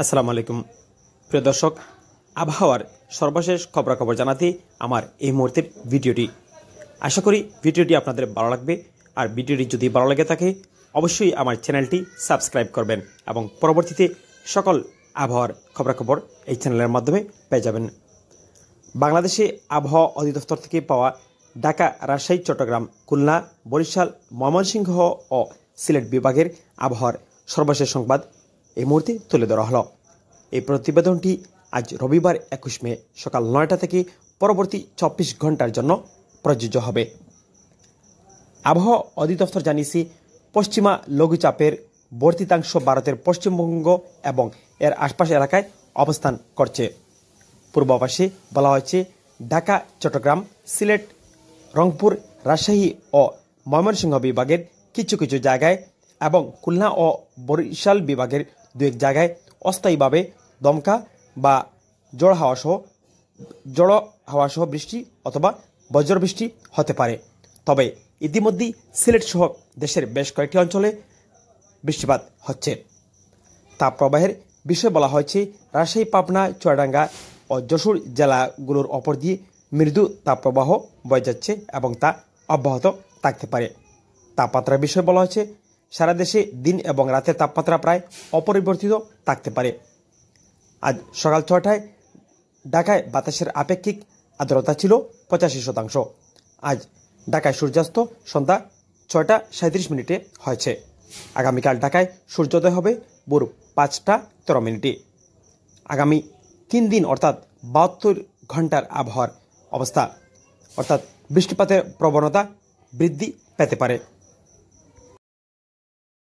আসসালামু আলাইকুম প্রিয় দর্শক আবহাওয়ার সর্বশেষ খবরাখবর জানাতে আমার এই মুহূর্তের ভিডিওটি আশা করি ভিডিওটি আপনাদের ভালো লাগবে আর ভিডিওটি যদি ভালো লাগে থাকে অবশ্যই আমার চ্যানেলটি সাবস্ক্রাইব করবেন এবং পরবর্তীতে সকল আবহাওয়ার খবরাখবর এই চ্যানেলের মাধ্যমে পেয়ে যাবেন বাংলাদেশে আবহাওয়া অধিদপ্তর থেকে পাওয়া ঢাকা রাজশাহী চট্টগ্রাম খুলনা বরিশাল ময়মনসিংহ ও সিলেট বিভাগের আবহাওয়ার সর্বশেষ সংবাদ এই মুহূর্তে তুলে ধরা হল এই প্রতিবেদনটি আজ রবিবার একুশ মে সকাল নয়টা থেকে পরবর্তী চব্বিশ ঘন্টার জন্য প্রযোজ্য হবে আবহাওয়া অধিদপ্তর জানিয়েছে পশ্চিমা লঘুচাপের বর্তিতাংশ ভারতের পশ্চিমবঙ্গ এবং এর আশপাশ এলাকায় অবস্থান করছে পূর্বাভাসে বলা হয়েছে ঢাকা চট্টগ্রাম সিলেট রংপুর রাজশাহী ও ময়মনসিংহ বিভাগের কিছু কিছু জায়গায় এবং খুলনা ও বরিশাল বিভাগের দু এক জায়গায় অস্থায়ীভাবে দমকা বা জড় হাওয়াসহ হাওয়া সহ বৃষ্টি অথবা বজ্র বৃষ্টি হতে পারে তবে ইতিমধ্যেই সিলেট সহ দেশের বেশ কয়েকটি অঞ্চলে বৃষ্টিপাত হচ্ছে তাপপ্রবাহের বিষয়ে বলা হয়েছে রাজশাহী পাবনা চুয়াডাঙ্গা ও যশোর জেলাগুলোর অপর দিয়ে মৃদু তাপপ্রবাহ বয়ে যাচ্ছে এবং তা অব্যাহত থাকতে পারে তাপমাত্রার বিষয়ে বলা হয়েছে সারা দেশে দিন এবং রাতের তাপমাত্রা প্রায় অপরিবর্তিত থাকতে পারে আজ সকাল ছয়টায় ঢাকায় বাতাসের আপেক্ষিক আর্দ্রতা ছিল পঁচাশি শতাংশ আজ ঢাকায় সূর্যাস্ত সন্ধ্যা ছয়টা সাঁত্রিশ মিনিটে হয়েছে আগামীকাল ঢাকায় সূর্যোদয় হবে ভোর পাঁচটা তেরো মিনিটে আগামী তিন দিন অর্থাৎ বাহাত্তর ঘন্টার আবহাওয়ার অবস্থা অর্থাৎ বৃষ্টিপাতের প্রবণতা বৃদ্ধি পেতে পারে